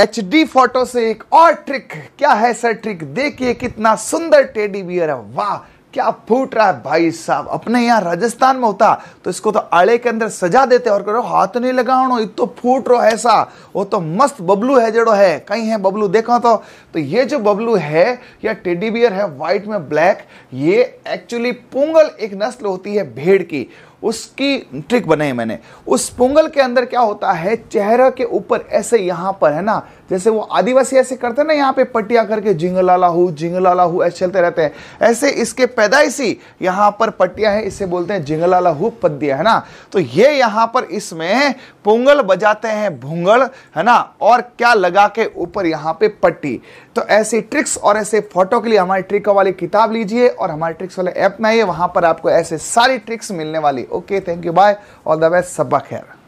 H D photo से एक और ट्रिक क्या है सर ट्रिक देखिए कितना सुंदर टेडी बियर है वाह क्या फूट रहा है भाई साहब अपने यहाँ राजस्थान में होता तो इसको तो आड़े के अंदर सजा देते और करो हाथ नहीं लगाओ तो फूट रो ऐसा वो तो मस्त बबलू है जड़ो है कहीं है बबलू देखो तो तो ये जो बबलू है या टेडी बियर है वाइट में ब्लैक ये एक्चुअली पोंगल एक नस्ल होती है भेड़ की उसकी ट्रिक बनाई मैंने उस पोंगल के अंदर क्या होता है चेहरा के ऊपर ऐसे यहाँ पर है ना जैसे वो आदिवासी ऐसे करते हैं ना यहाँ पे पट्टिया करके जिंगलाला हु जिंगलाला हु ऐसे चलते रहते हैं ऐसे इसके पैदाइशी यहाँ पर पटिया है इसे बोलते हैं जिंगलाला हु पद्य है ना तो ये यहाँ पर इसमें पोंगल बजाते हैं भूंगल है ना और क्या लगा के ऊपर यहाँ पे पट्टी तो ऐसी ट्रिक्स और ऐसे फोटो के लिए हमारी ट्रिक वाली किताब लीजिए और हमारे ट्रिक्स वाले ऐप में आइए वहाँ पर आपको ऐसे सारी ट्रिक्स मिलने वाली okay thank you bye all the best सबा खैर